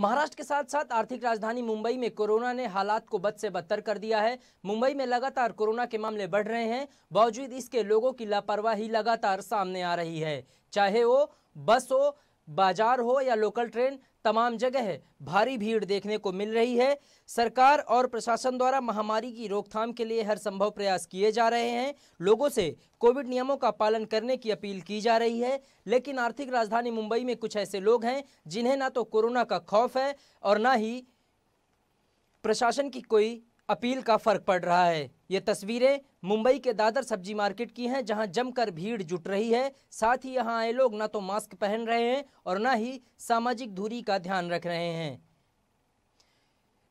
महाराष्ट्र के साथ साथ आर्थिक राजधानी मुंबई में कोरोना ने हालात को बद से बदतर कर दिया है मुंबई में लगातार कोरोना के मामले बढ़ रहे हैं बावजूद इसके लोगों की लापरवाही लगातार सामने आ रही है चाहे वो बस हो बाजार हो या लोकल ट्रेन तमाम जगह भारी भीड़ देखने को मिल रही है सरकार और प्रशासन द्वारा महामारी की रोकथाम के लिए हर संभव प्रयास किए जा रहे हैं लोगों से कोविड नियमों का पालन करने की अपील की जा रही है लेकिन आर्थिक राजधानी मुंबई में कुछ ऐसे लोग हैं जिन्हें ना तो कोरोना का खौफ है और ना ही प्रशासन की कोई अपील का फर्क पड़ रहा है ये तस्वीरें मुंबई के दादर सब्जी मार्केट की हैं जहां जमकर भीड़ जुट रही है साथ ही यहां आए लोग ना तो मास्क पहन रहे हैं और ना ही सामाजिक दूरी का ध्यान रख रहे हैं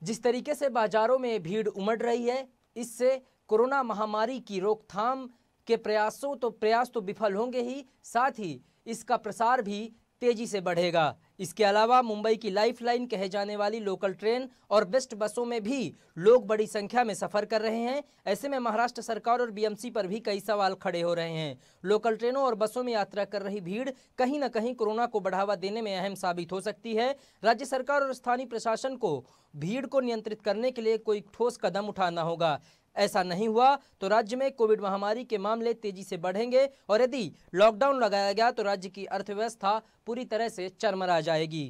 जिस तरीके से बाजारों में भीड़ उमड़ रही है इससे कोरोना महामारी की रोकथाम के प्रयासों तो प्रयास तो विफल होंगे ही साथ ही इसका प्रसार भी तेजी से बढ़ेगा इसके अलावा मुंबई की लाइफलाइन कहे जाने वाली लोकल ट्रेन और बेस्ट बसों में भी लोग बड़ी संख्या में सफर कर रहे हैं ऐसे में महाराष्ट्र सरकार और बीएमसी पर भी कई सवाल खड़े हो रहे हैं लोकल ट्रेनों और बसों में यात्रा कर रही भीड़ कहीं ना कहीं कोरोना को बढ़ावा देने में अहम साबित हो सकती है राज्य सरकार और स्थानीय प्रशासन को भीड़ को नियंत्रित करने के लिए कोई ठोस कदम उठाना होगा ऐसा नहीं हुआ तो राज्य में कोविड महामारी के मामले तेजी से बढ़ेंगे और यदि लॉकडाउन लगाया गया तो राज्य की अर्थव्यवस्था पूरी तरह से चरमरा जाएगी